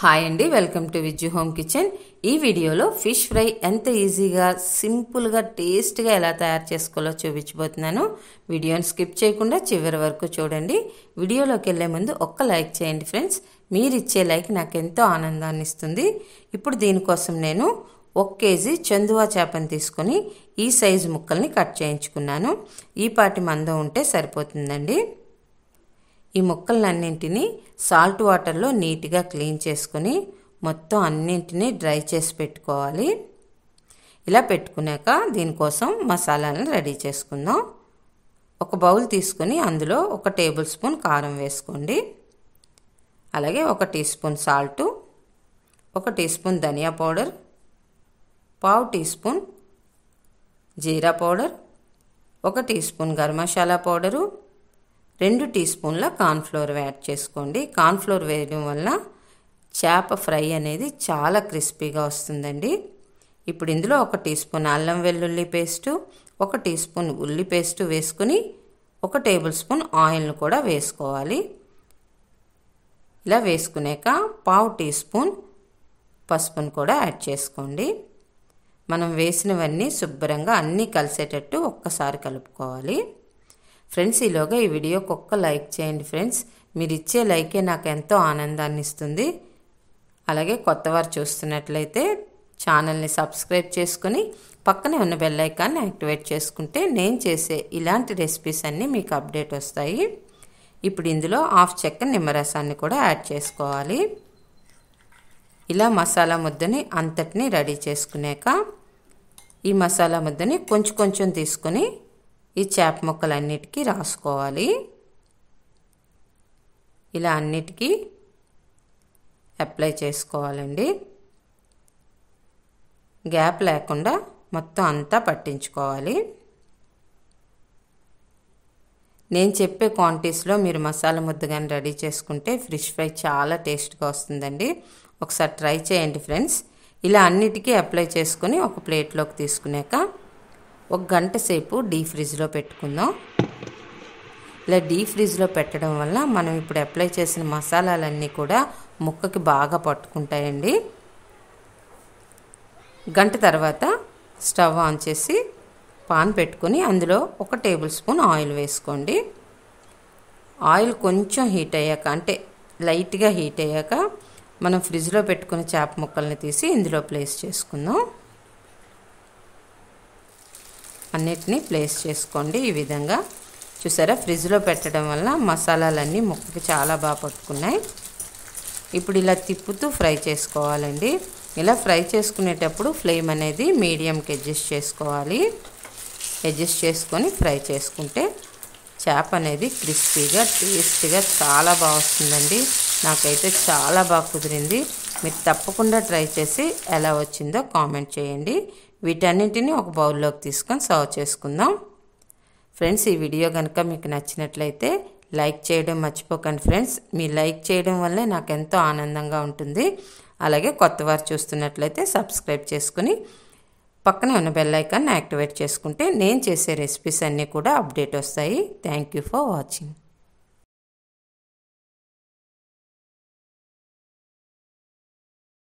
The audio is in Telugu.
హాయ్ అండి welcome to Vijju home kitchen ఈ వీడియోలో ఫిష్ ఫ్రై ఎంత ఈజీగా సింపుల్గా టేస్ట్గా ఎలా తయారు చేసుకోవాలో చూపించబోతున్నాను వీడియోని స్కిప్ చేయకుండా చివరి వరకు చూడండి వీడియోలోకి వెళ్ళే ముందు ఒక్క లైక్ చేయండి ఫ్రెండ్స్ మీరు ఇచ్చే లైక్ నాకు ఎంతో ఆనందాన్ని ఇస్తుంది ఇప్పుడు దీనికోసం నేను ఒక కేజీ చందువా చేపను తీసుకొని ఈ సైజు ముక్కల్ని కట్ చేయించుకున్నాను ఈ పాటి మందం ఉంటే సరిపోతుందండి ఈ ముక్కలన్నింటినీ సాల్ట్ వాటర్లో నీట్గా క్లీన్ చేసుకుని మొత్తం అన్నింటినీ డ్రై చేసి పెట్టుకోవాలి ఇలా పెట్టుకున్నాక దీనికోసం మసాలాలను రెడీ చేసుకుందాం ఒక బౌల్ తీసుకుని అందులో ఒక టేబుల్ స్పూన్ కారం వేసుకోండి అలాగే ఒక టీ స్పూన్ సాల్టు ఒక టీ స్పూన్ ధనియా పౌడర్ పావు టీ స్పూన్ జీరా పౌడర్ ఒక teaspoon garam masala powder రెండు టీ స్పూన్ల కార్న్ఫ్లోర్ యాడ్ చేసుకోండి కార్న్ఫ్లోర్ వేయడం వల్ల చేప ఫ్రై అనేది చాలా క్రిస్పీగా వస్తుందండి ఇప్పుడు ఇందులో ఒక టీ స్పూన్ అల్లం వెల్లుల్లి పేస్టు ఒక టీ స్పూన్ ఉల్లి పేస్టు వేసుకుని ఒక టేబుల్ స్పూన్ ఆయిల్ను కూడా వేసుకోవాలి ఇలా వేసుకునేక పావు టీ స్పూన్ పసుపును కూడా యాడ్ చేసుకోండి మనం వేసినవన్నీ శుభ్రంగా అన్నీ కలిసేటట్టు ఒక్కసారి కలుపుకోవాలి ఫ్రెండ్స్ ఈలోగా ఈ వీడియోకి ఒక్క లైక్ చేయండి ఫ్రెండ్స్ మీరు ఇచ్చే లైకే నాకు ఎంతో ఆనందాన్ని ఇస్తుంది అలాగే కొత్తవారు చూస్తున్నట్లయితే ఛానల్ని సబ్స్క్రైబ్ చేసుకుని పక్కనే ఉన్న బెల్లైకాన్ని యాక్టివేట్ చేసుకుంటే నేను చేసే ఇలాంటి రెసిపీస్ అన్నీ మీకు అప్డేట్ వస్తాయి ఇప్పుడు ఇందులో హాఫ్ చెక్క నిమ్మరసాన్ని కూడా యాడ్ చేసుకోవాలి ఇలా మసాలా ముద్దని అంతటిని రెడీ చేసుకున్నాక ఈ మసాలా ముద్దని కొంచెం కొంచెం తీసుకొని ఈ చేప ముక్కలన్నిటికీ రాసుకోవాలి ఇలా అన్నిటికీ అప్లై చేసుకోవాలండి గ్యాప్ లేకుండా మొత్తం అంతా పట్టించుకోవాలి నేను చెప్పే క్వాంటిటీస్లో మీరు మసాలా ముద్ద కానీ రెడీ చేసుకుంటే ఫ్రిష్ ఫ్రై చాలా టేస్ట్గా వస్తుందండి ఒకసారి ట్రై చేయండి ఫ్రెండ్స్ ఇలా అన్నిటికీ అప్లై చేసుకుని ఒక ప్లేట్లోకి తీసుకున్నాక ఒక గంట సేపు డీప్ ఫ్రిడ్జ్లో పెట్టుకుందాం ఇలా డీప్ ఫ్రిడ్జ్లో పెట్టడం వల్ల మనం ఇప్పుడు అప్లై చేసిన మసాలాలన్నీ కూడా ముక్కకి బాగా పట్టుకుంటాయండి గంట తర్వాత స్టవ్ ఆన్ చేసి పాన్ పెట్టుకొని అందులో ఒక టేబుల్ స్పూన్ ఆయిల్ వేసుకోండి ఆయిల్ కొంచెం హీట్ అయ్యాక అంటే లైట్గా హీట్ అయ్యాక మనం ఫ్రిడ్జ్లో పెట్టుకున్న చేప ముక్కల్ని తీసి ఇందులో ప్లేస్ చేసుకుందాం అన్నిటినీ ప్లేస్ చేసుకోండి ఈ విధంగా చూసారా ఫ్రిడ్జ్లో పెట్టడం వల్ల మసాలాలన్నీ ముక్కకి చాలా బాగా పట్టుకున్నాయి ఇప్పుడు ఇలా తిప్పుతూ ఫ్రై చేసుకోవాలండి ఇలా ఫ్రై చేసుకునేటప్పుడు ఫ్లేమ్ అనేది మీడియంకి అడ్జస్ట్ చేసుకోవాలి అడ్జస్ట్ చేసుకొని ఫ్రై చేసుకుంటే చేప అనేది క్రిస్పీగా టేస్ట్గా చాలా బాగా వస్తుందండి నాకైతే చాలా బాగా కుదిరింది మీరు తప్పకుండా ట్రై చేసి ఎలా వచ్చిందో కామెంట్ చేయండి వీటన్నింటినీ ఒక బౌల్లోకి తీసుకొని సర్వ్ చేసుకుందాం ఫ్రెండ్స్ ఈ వీడియో కనుక మీకు నచ్చినట్లయితే లైక్ చేయడం మర్చిపోకండి ఫ్రెండ్స్ మీ లైక్ చేయడం వల్లే నాకు ఎంతో ఆనందంగా ఉంటుంది అలాగే కొత్త వారు చూస్తున్నట్లయితే సబ్స్క్రైబ్ చేసుకుని పక్కనే ఉన్న బెల్ యాక్టివేట్ చేసుకుంటే నేను చేసే రెసిపీస్ అన్నీ కూడా అప్డేట్ వస్తాయి థ్యాంక్ యూ ఫర్ వాచింగ్